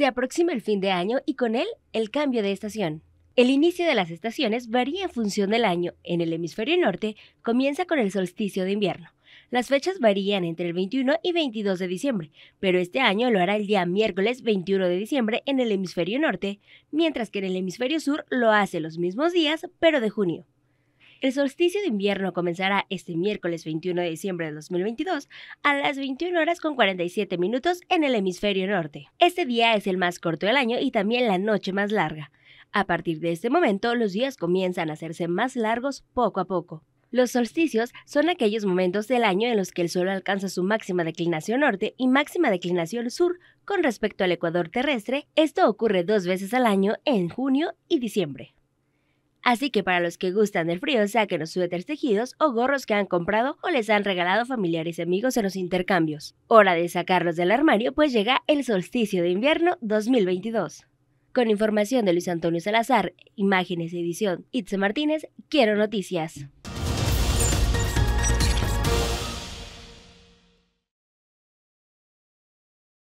Se aproxima el fin de año y con él el cambio de estación. El inicio de las estaciones varía en función del año. En el hemisferio norte comienza con el solsticio de invierno. Las fechas varían entre el 21 y 22 de diciembre, pero este año lo hará el día miércoles 21 de diciembre en el hemisferio norte, mientras que en el hemisferio sur lo hace los mismos días, pero de junio. El solsticio de invierno comenzará este miércoles 21 de diciembre de 2022 a las 21 horas con 47 minutos en el hemisferio norte. Este día es el más corto del año y también la noche más larga. A partir de este momento, los días comienzan a hacerse más largos poco a poco. Los solsticios son aquellos momentos del año en los que el Sol alcanza su máxima declinación norte y máxima declinación sur con respecto al ecuador terrestre. Esto ocurre dos veces al año, en junio y diciembre. Así que para los que gustan del frío, saquen los suéteres tejidos o gorros que han comprado o les han regalado familiares y amigos en los intercambios. Hora de sacarlos del armario, pues llega el solsticio de invierno 2022. Con información de Luis Antonio Salazar, imágenes y edición, Itze Martínez, quiero noticias.